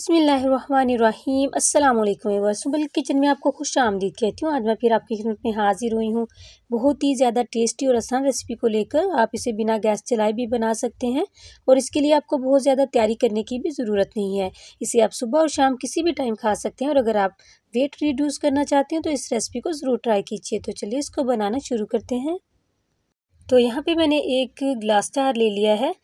बसमीम् अल्लाम किचन में आपको खुश आमदीद कहती हूँ आज मैं फिर आपकी खिदमत में हाजिर हुई हूँ बहुत ही ज़्यादा टेस्टी और आसान रेसिपी को लेकर आप इसे बिना गैस चलाए भी बना सकते हैं और इसके लिए आपको बहुत ज़्यादा तैयारी करने की भी ज़रूरत नहीं है इसे आप सुबह और शाम किसी भी टाइम खा सकते हैं और अगर आप वेट रिड्यूस करना चाहते हैं तो इस रेसिपी को ज़रूर ट्राई कीजिए तो चलिए इसको बनाना शुरू करते हैं तो यहाँ पर मैंने एक ग्लास चार ले लिया है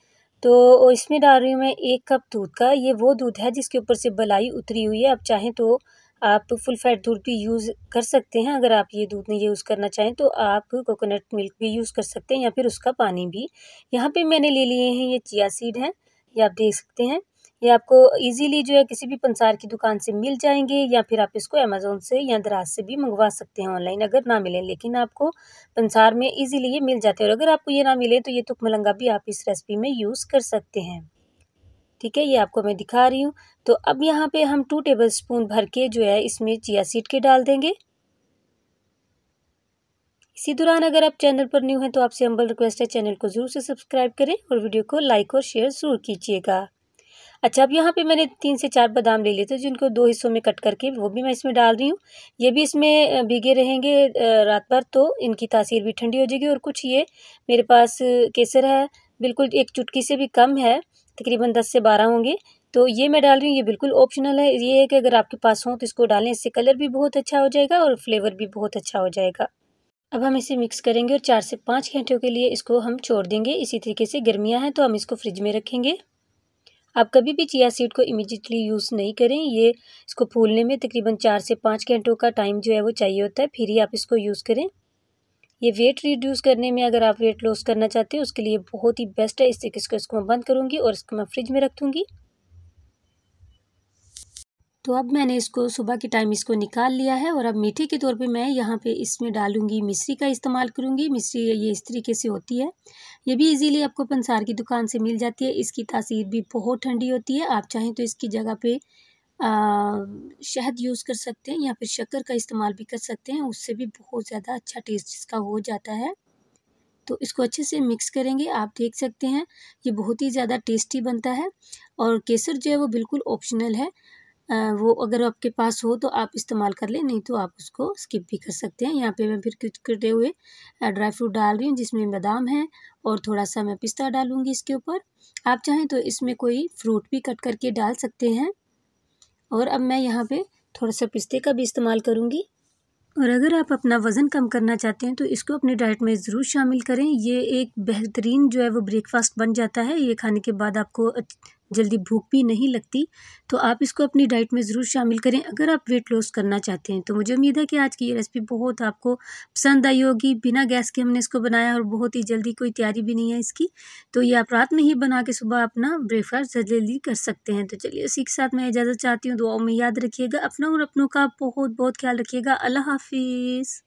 तो इसमें डाल रही हूँ मैं एक कप दूध का ये वो दूध है जिसके ऊपर से बलाई उतरी हुई है आप चाहें तो आप फुल फैट दूध भी यूज़ कर सकते हैं अगर आप ये दूध नहीं यूज़ करना चाहें तो आप कोकोनट मिल्क भी यूज़ कर सकते हैं या फिर उसका पानी भी यहाँ पे मैंने ले लिए हैं ये चिया सीड हैं ये आप देख सकते हैं ये आपको इजीली जो है किसी भी पंसार की दुकान से मिल जाएंगे या फिर आप इसको अमेज़ोन से या दराज से भी मंगवा सकते हैं ऑनलाइन अगर ना मिले लेकिन आपको पंसार में इजीली ये मिल जाते हैं और अगर आपको ये ना मिले तो ये तुक मलंगा भी आप इस रेसिपी में यूज़ कर सकते हैं ठीक है ये आपको मैं दिखा रही हूँ तो अब यहाँ पर हम टू टेबल स्पून भर के जो है इसमें चिया सीट के डाल देंगे इसी दौरान अगर आप चैनल पर न्यू हैं तो आपसे हम्बल रिक्वेस्ट है चैनल को ज़रूर से सब्सक्राइब करें और वीडियो को लाइक और शेयर ज़रूर कीजिएगा अच्छा अब यहाँ पे मैंने तीन से चार बादाम ले लिए थे जिनको दो हिस्सों में कट करके वो भी मैं इसमें डाल रही हूँ ये भी इसमें भीगे रहेंगे रात भर तो इनकी तासीर भी ठंडी हो जाएगी और कुछ ये मेरे पास केसर है बिल्कुल एक चुटकी से भी कम है तकरीबन दस से बारह होंगे तो ये मैं डाल रही हूँ ये बिल्कुल ऑप्शनल है ये है कि अगर आपके पास हो तो इसको डालें इससे कलर भी बहुत अच्छा हो जाएगा और फ्लेवर भी बहुत अच्छा हो जाएगा अब हम इसे मिक्स करेंगे और चार से पाँच घंटों के लिए इसको हम छोड़ देंगे इसी तरीके से गर्मियाँ हैं तो हम इसको फ्रिज में रखेंगे आप कभी भी चिया सीड को इमीजिएटली यूज़ नहीं करें ये इसको फूलने में तकरीबन चार से पाँच घंटों का टाइम जो है वो चाहिए होता है फिर ही आप इसको यूज़ करें ये वेट रिड्यूस करने में अगर आप वेट लॉस करना चाहते हैं उसके लिए बहुत ही बेस्ट है इस तरीके इसको इसको मैं बंद करूँगी और इसको मैं फ्रिज में रख दूँगी तो अब मैंने इसको सुबह के टाइम इसको निकाल लिया है और अब मीठे के तौर पे मैं यहाँ पे इसमें डालूंगी मिश्री का इस्तेमाल करूँगी मिश्री ये इस तरीके से होती है ये भी इजीली आपको पंसार की दुकान से मिल जाती है इसकी तासीर भी बहुत ठंडी होती है आप चाहें तो इसकी जगह पे शहद यूज़ कर सकते हैं या फिर शक्कर का इस्तेमाल भी कर सकते हैं उससे भी बहुत ज़्यादा अच्छा टेस्ट इसका हो जाता है तो इसको अच्छे से मिक्स करेंगे आप देख सकते हैं ये बहुत ही ज़्यादा टेस्टी बनता है और केसर जो है वो बिल्कुल ऑप्शनल है वो अगर आपके पास हो तो आप इस्तेमाल कर लें नहीं तो आप उसको स्किप भी कर सकते हैं यहाँ पे मैं फिर कटे हुए ड्राई फ्रूट डाल रही हूँ जिसमें बादाम है और थोड़ा सा मैं पिस्ता डालूँगी इसके ऊपर आप चाहें तो इसमें कोई फ्रूट भी कट करके डाल सकते हैं और अब मैं यहाँ पर थोड़ा सा पिस्ते का भी इस्तेमाल करूँगी और अगर आप अपना वज़न कम करना चाहते हैं तो इसको अपने डाइट में ज़रूर शामिल करें ये एक बेहतरीन जो है वो ब्रेकफास्ट बन जाता है ये खाने के बाद आपको जल्दी भूख भी नहीं लगती तो आप इसको अपनी डाइट में ज़रूर शामिल करें अगर आप वेट लॉस करना चाहते हैं तो मुझे उम्मीद है कि आज की ये रेसिपी बहुत आपको पसंद आई होगी बिना गैस के हमने इसको बनाया और बहुत ही जल्दी कोई तैयारी भी नहीं है इसकी तो ये आप रात में ही बना के सुबह अपना ब्रेकफास्ट जल्दी कर सकते हैं तो चलिए इसी के साथ मैं इजाज़त चाहती हूँ दुआओं में याद रखिएगा अपना और अपनों का बहुत बहुत ख्याल रखिएगा अल्लाह हाफिज़